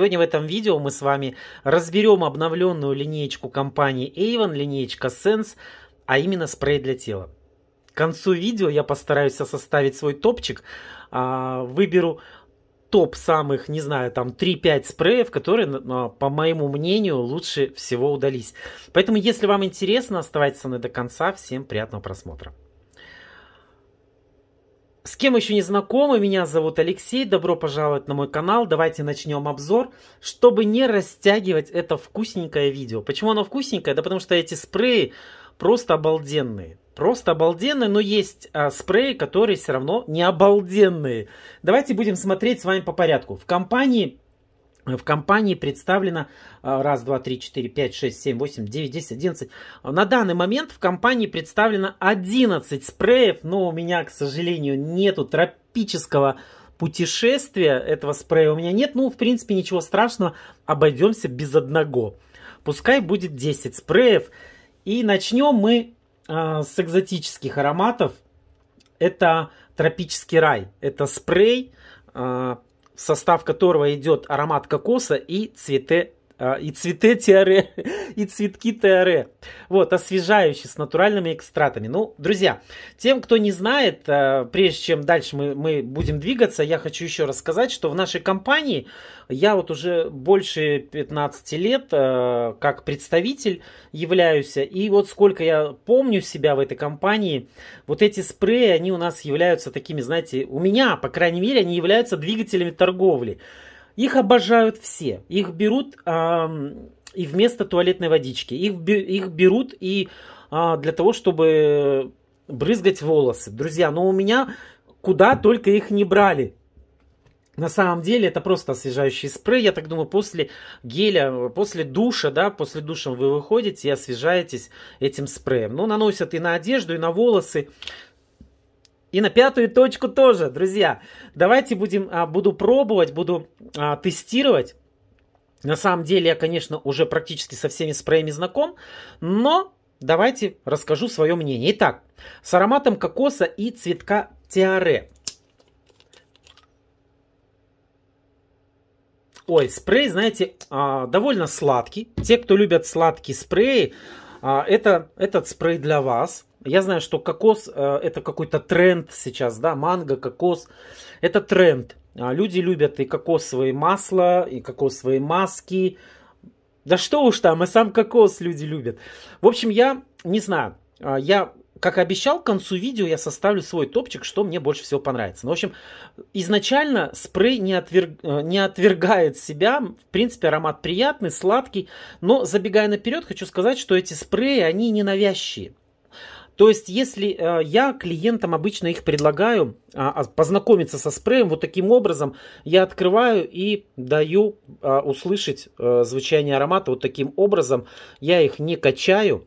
Сегодня в этом видео мы с вами разберем обновленную линеечку компании Avon, линеечка Sense, а именно спрей для тела. К концу видео я постараюсь составить свой топчик, а, выберу топ самых, не знаю, там 3-5 спреев, которые, по моему мнению, лучше всего удались. Поэтому, если вам интересно, оставайтесь со мной до конца. Всем приятного просмотра. С кем еще не знакомы, меня зовут Алексей, добро пожаловать на мой канал, давайте начнем обзор, чтобы не растягивать это вкусненькое видео. Почему оно вкусненькое? Да потому что эти спреи просто обалденные. Просто обалденные, но есть а, спреи, которые все равно не обалденные. Давайте будем смотреть с вами по порядку. В компании в компании представлено а, раз, два, три, четыре, пять, шесть, семь, восемь, девять, десять, одиннадцать. На данный момент в компании представлено 11 спреев, но у меня, к сожалению, нету тропического путешествия этого спрея у меня нет. Ну, в принципе, ничего страшного, обойдемся без одного. Пускай будет 10 спреев. И начнем мы э, с экзотических ароматов. Это тропический рай. Это спрей э, в состав которого идет аромат кокоса и цветы а, и цветы теоре, и цветки теоре. Вот, освежающие с натуральными экстратами. Ну, друзья, тем, кто не знает, а, прежде чем дальше мы, мы будем двигаться, я хочу еще рассказать, что в нашей компании я вот уже больше 15 лет а, как представитель являюсь. И вот сколько я помню себя в этой компании, вот эти спреи, они у нас являются такими, знаете, у меня, по крайней мере, они являются двигателями торговли. Их обожают все. Их берут э, и вместо туалетной водички. Их, их берут и э, для того, чтобы брызгать волосы. Друзья, но у меня куда только их не брали. На самом деле это просто освежающий спрей. Я так думаю, после геля, после душа, да, после душа вы выходите и освежаетесь этим спреем. Но наносят и на одежду, и на волосы. И на пятую точку тоже, друзья. Давайте будем, а, буду пробовать, буду а, тестировать. На самом деле я, конечно, уже практически со всеми спреями знаком, но давайте расскажу свое мнение. Итак, с ароматом кокоса и цветка тиаре. Ой, спрей, знаете, а, довольно сладкий. Те, кто любят сладкие спреи, а, это, этот спрей для вас. Я знаю, что кокос э, это какой-то тренд сейчас, да, манго, кокос. Это тренд. А, люди любят и кокосовые масла, и кокосовые маски. Да что уж там, и сам кокос люди любят. В общем, я не знаю. А, я как обещал, к концу видео я составлю свой топчик, что мне больше всего понравится. Ну, в общем, изначально спрей не, отверг... Э, не отвергает себя. В принципе, аромат приятный, сладкий. Но, забегая наперед, хочу сказать, что эти спреи, они ненавязчивые. То есть, если э, я клиентам обычно их предлагаю а, а, познакомиться со спреем, вот таким образом я открываю и даю а, услышать э, звучание аромата вот таким образом. Я их не качаю,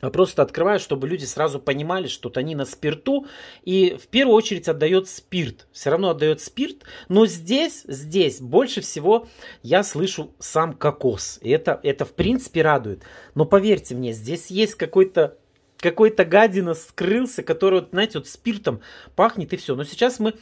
просто открываю, чтобы люди сразу понимали, что они на спирту. И в первую очередь отдает спирт. Все равно отдает спирт. Но здесь, здесь больше всего я слышу сам кокос. И это, это в принципе радует. Но поверьте мне, здесь есть какой-то какой-то гадина скрылся, который, знаете, вот спиртом пахнет и все. Но сейчас мы,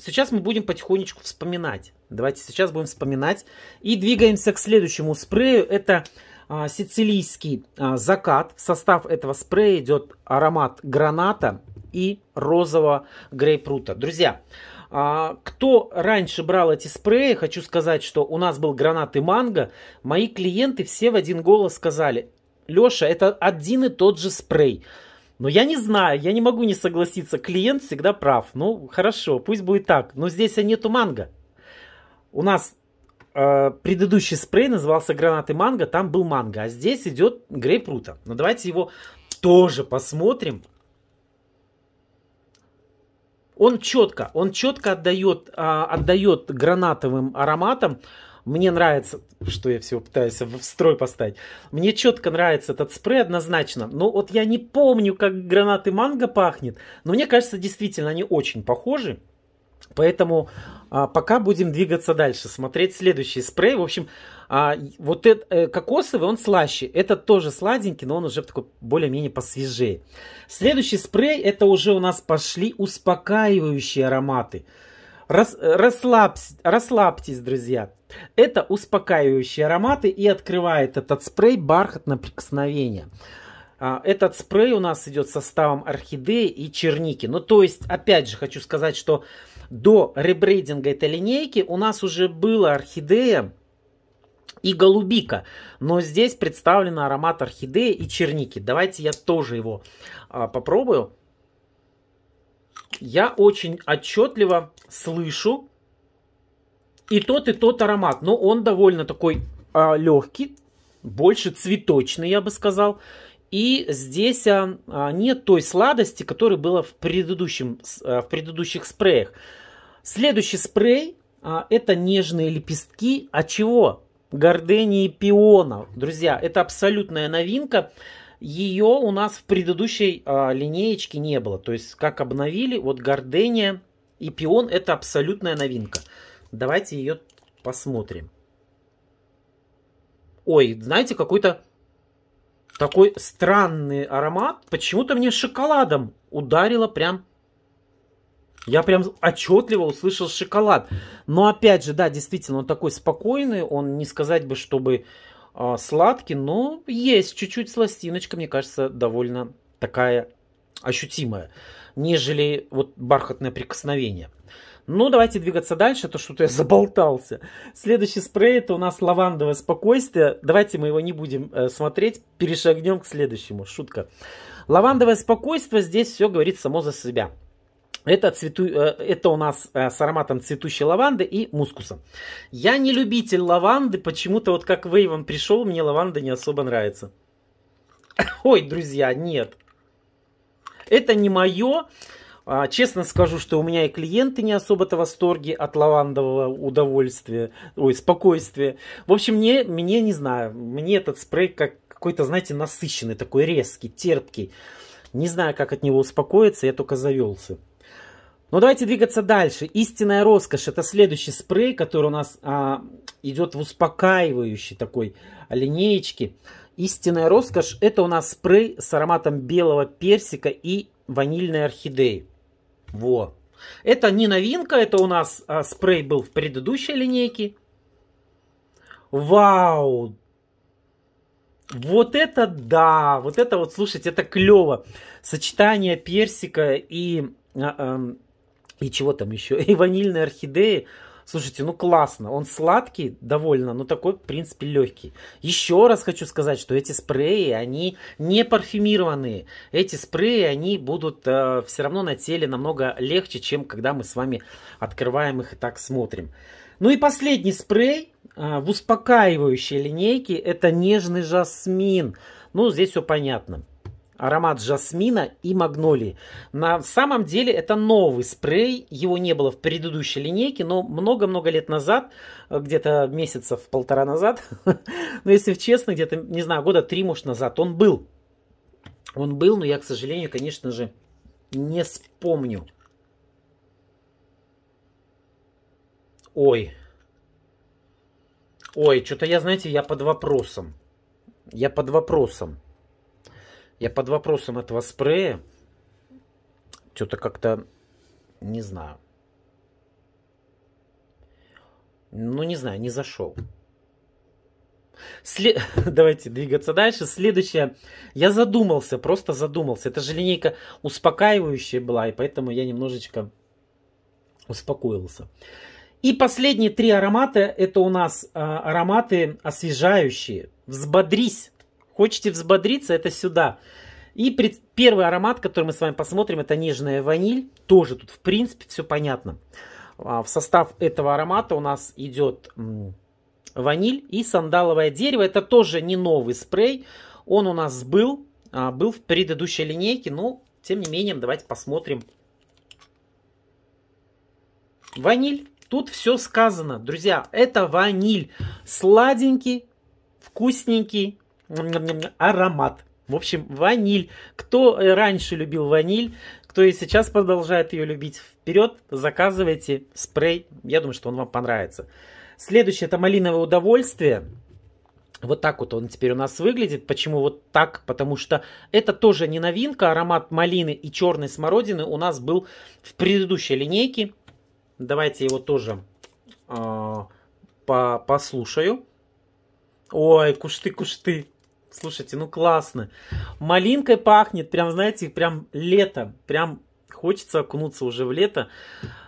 сейчас мы будем потихонечку вспоминать. Давайте сейчас будем вспоминать. И двигаемся к следующему спрею. Это а, сицилийский а, закат. В состав этого спрея идет аромат граната и розового грейпфрута. Друзья, а, кто раньше брал эти спреи, хочу сказать, что у нас был гранат и манго. Мои клиенты все в один голос сказали, Леша, это один и тот же спрей. Но я не знаю, я не могу не согласиться. Клиент всегда прав. Ну, хорошо, пусть будет так. Но здесь нету манго. У нас э, предыдущий спрей назывался гранаты манго, там был манго. А здесь идет грейпфрута. Но давайте его тоже посмотрим. Он четко, он четко отдает, э, отдает гранатовым ароматом. Мне нравится, что я всего пытаюсь в строй поставить. Мне четко нравится этот спрей однозначно. Ну вот я не помню, как гранаты манго пахнет. Но мне кажется, действительно, они очень похожи. Поэтому а, пока будем двигаться дальше, смотреть следующий спрей. В общем, а, вот этот э, кокосовый, он слаще. Этот тоже сладенький, но он уже такой более-менее посвежее. Следующий спрей, это уже у нас пошли успокаивающие ароматы. Рас, расслаб, расслабьтесь, друзья. Это успокаивающие ароматы и открывает этот спрей бархатное прикосновение. А, этот спрей у нас идет составом орхидеи и черники. Ну, то есть, опять же, хочу сказать, что до ребрейдинга этой линейки у нас уже была орхидея и голубика. Но здесь представлен аромат орхидеи и черники. Давайте я тоже его а, попробую я очень отчетливо слышу и тот, и тот аромат. Но он довольно такой а, легкий, больше цветочный, я бы сказал. И здесь а, а нет той сладости, которая была в, предыдущем, а, в предыдущих спреях. Следующий спрей а, это нежные лепестки. А чего? Гордении пиона, Друзья, это абсолютная новинка. Ее у нас в предыдущей а, линеечке не было. То есть, как обновили, вот Гордения и Пион это абсолютная новинка. Давайте ее посмотрим. Ой, знаете, какой-то такой странный аромат. Почему-то мне шоколадом ударило прям... Я прям отчетливо услышал шоколад. Но опять же, да, действительно, он такой спокойный. Он не сказать бы, чтобы а, сладкий, но есть чуть-чуть сластиночка, мне кажется, довольно такая ощутимая, нежели вот бархатное прикосновение. Ну, давайте двигаться дальше, то что-то я заболтался. Следующий спрей это у нас лавандовое спокойствие. Давайте мы его не будем э, смотреть, перешагнем к следующему. Шутка. Лавандовое спокойствие здесь все говорит само за себя. Это, цвету... Э, это у нас э, с ароматом цветущей лаванды и мускуса. Я не любитель лаванды, почему-то вот как Вейвом пришел, мне лаванда не особо нравится. Ой, друзья, нет. Это не мое. А, честно скажу, что у меня и клиенты не особо-то в восторге от лавандового удовольствия, ой, спокойствия. В общем, мне, мне не знаю, мне этот спрей как какой-то, знаете, насыщенный, такой резкий, терпкий. Не знаю, как от него успокоиться, я только завелся. Но давайте двигаться дальше. Истинная роскошь это следующий спрей, который у нас а, идет в успокаивающей такой линеечке. Истинная роскошь это у нас спрей с ароматом белого персика и ванильной орхидеи. Во. Это не новинка, это у нас а, спрей был в предыдущей линейке. Вау! Вот это да! Вот это вот, слушайте, это клево. Сочетание персика и а, а, и чего там еще? И ванильные орхидеи. Слушайте, ну классно. Он сладкий довольно, но такой, в принципе, легкий. Еще раз хочу сказать, что эти спреи, они не парфюмированные. Эти спреи, они будут э, все равно на теле намного легче, чем когда мы с вами открываем их и так смотрим. Ну и последний спрей э, в успокаивающей линейке это нежный жасмин. Ну, здесь все понятно аромат жасмина и магнолии. На самом деле это новый спрей, его не было в предыдущей линейке, но много-много лет назад, где-то месяцев полтора назад, но ну, если честно, где-то, не знаю, года три, может, назад он был. Он был, но я, к сожалению, конечно же, не вспомню. Ой. Ой, что-то я, знаете, я под вопросом. Я под вопросом. Я под вопросом этого спрея. Что-то как-то... Не знаю. Ну, не знаю, не зашел. След... Давайте двигаться дальше. Следующее. Я задумался, просто задумался. Это же линейка успокаивающая была, и поэтому я немножечко успокоился. И последние три аромата, это у нас а, ароматы освежающие. Взбодрись. Хочете взбодриться, это сюда. И пред... первый аромат, который мы с вами посмотрим, это нежная ваниль. Тоже тут, в принципе, все понятно. А, в состав этого аромата у нас идет ваниль и сандаловое дерево. Это тоже не новый спрей. Он у нас был, а, был в предыдущей линейке, но тем не менее, давайте посмотрим. Ваниль. Тут все сказано, друзья. Это ваниль. Сладенький, вкусненький, аромат. В общем, ваниль. Кто э, раньше любил ваниль, кто и сейчас продолжает ее любить, вперед заказывайте спрей. Я думаю, что он вам понравится. Следующее это малиновое удовольствие. Вот так вот он теперь у нас выглядит. Почему вот так? Потому что это тоже не новинка. Аромат малины и черной смородины у нас был в предыдущей линейке. Давайте его тоже э, по послушаю. Ой, кушты, кушты. Слушайте, ну классно. Малинкой пахнет, прям, знаете, прям лето. Прям хочется окунуться уже в лето.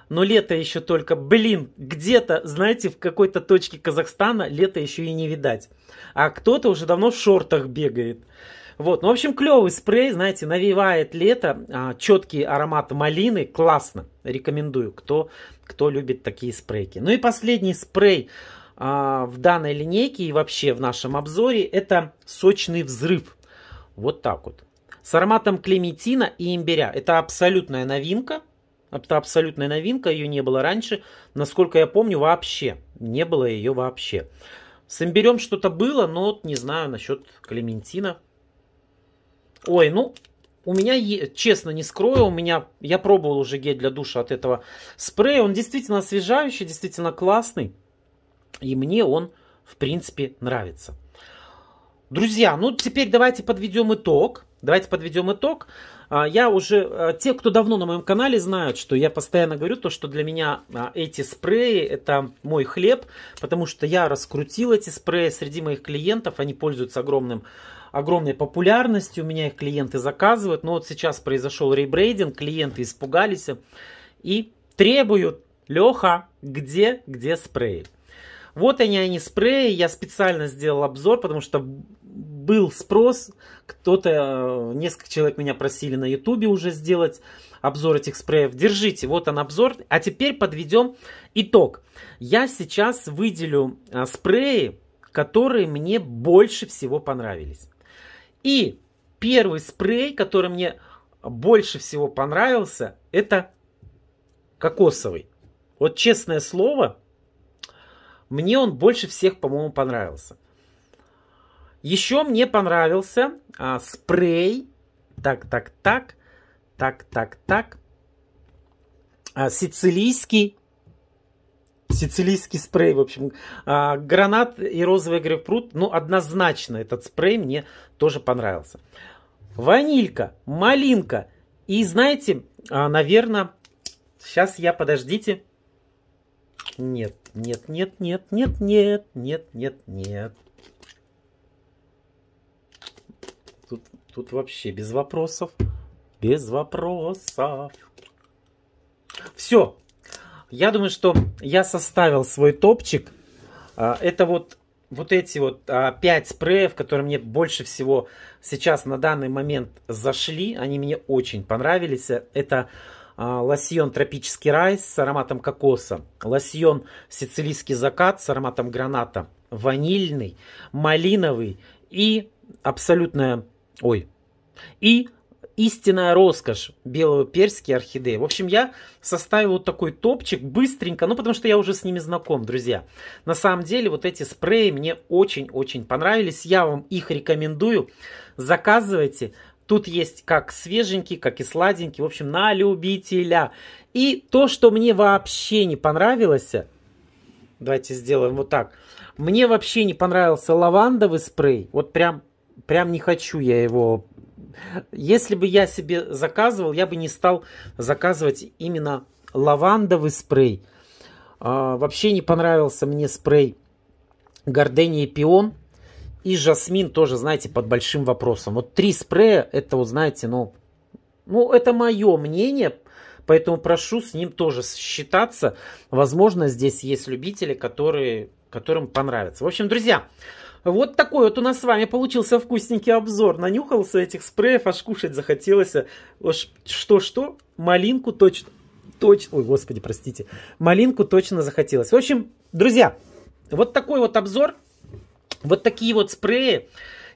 Но лето еще только, блин, где-то, знаете, в какой-то точке Казахстана лето еще и не видать. А кто-то уже давно в шортах бегает. Вот, ну, в общем, клевый спрей, знаете, навевает лето, а, четкий аромат малины, классно, рекомендую, кто, кто любит такие спрейки. Ну и последний спрей, а, в данной линейке и вообще в нашем обзоре, это сочный взрыв. Вот так вот. С ароматом клементина и имбиря. Это абсолютная новинка. Это абсолютная новинка, ее не было раньше. Насколько я помню, вообще. Не было ее вообще. С имбирем что-то было, но вот не знаю насчет клементина. Ой, ну, у меня, честно не скрою, у меня, я пробовал уже гель для душа от этого спрея. Он действительно освежающий, действительно классный. И мне он, в принципе, нравится. Друзья, ну теперь давайте подведем итог. Давайте подведем итог. А, я уже, а, те, кто давно на моем канале, знают, что я постоянно говорю то, что для меня а, эти спреи это мой хлеб, потому что я раскрутил эти спреи среди моих клиентов, они пользуются огромным огромной популярностью, у меня их клиенты заказывают, но вот сейчас произошел ребрейдинг, клиенты испугались и требуют, Леха, где, где спрей? Вот они, они спреи. Я специально сделал обзор, потому что был спрос. Кто-то, э, несколько человек меня просили на ютубе уже сделать обзор этих спреев. Держите, вот он обзор. А теперь подведем итог. Я сейчас выделю э, спреи, которые мне больше всего понравились. И первый спрей, который мне больше всего понравился, это кокосовый. Вот честное слово, мне он больше всех, по-моему, понравился. Еще мне понравился а, спрей. Так, так, так. Так, так, так. А, сицилийский. Сицилийский спрей, в общем. А, гранат и розовый грейпфрут. Ну, однозначно этот спрей мне тоже понравился. Ванилька, малинка. И знаете, а, наверное, сейчас я, подождите, нет, нет, нет, нет, нет, нет, нет, нет, нет. Тут, тут вообще без вопросов. Без вопросов. Все. Я думаю, что я составил свой топчик. А, это вот, вот эти вот 5 а, спреев, которые мне больше всего сейчас на данный момент зашли. Они мне очень понравились. Это а, лосьон «Тропический рай» с ароматом кокоса, лосьон «Сицилийский закат» с ароматом граната, ванильный, малиновый и абсолютная... Ой. И истинная роскошь белого персики орхидеи. В общем, я составил вот такой топчик быстренько, ну, потому что я уже с ними знаком, друзья. На самом деле, вот эти спреи мне очень-очень понравились. Я вам их рекомендую. Заказывайте. Тут есть как свеженький, как и сладенький. В общем, на любителя. И то, что мне вообще не понравилось, давайте сделаем вот так. Мне вообще не понравился лавандовый спрей. Вот прям, прям не хочу я его. Если бы я себе заказывал, я бы не стал заказывать именно лавандовый спрей. А, вообще не понравился мне спрей Гордения Пион и жасмин тоже, знаете, под большим вопросом. Вот три спрея, это, вот, знаете, ну, ну, это мое мнение, поэтому прошу с ним тоже считаться. Возможно, здесь есть любители, которые, которым понравится. В общем, друзья, вот такой вот у нас с вами получился вкусненький обзор. Нанюхался этих спреев, аж кушать захотелось. Что-что? Малинку точно. Точно. Ой, господи, простите. Малинку точно захотелось. В общем, друзья, вот такой вот обзор. Вот такие вот спреи.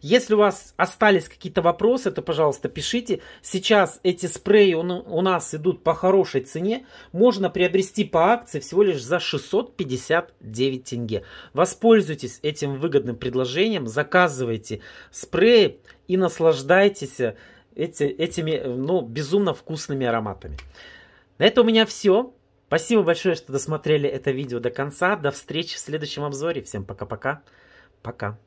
Если у вас остались какие-то вопросы, то, пожалуйста, пишите. Сейчас эти спреи у нас идут по хорошей цене. Можно приобрести по акции всего лишь за 659 тенге. Воспользуйтесь этим выгодным предложением, заказывайте спреи и наслаждайтесь э, эти, этими э, ну, безумно вкусными ароматами. На этом у меня все. Спасибо большое, что досмотрели это видео до конца. До встречи в следующем обзоре. Всем пока-пока. Пока.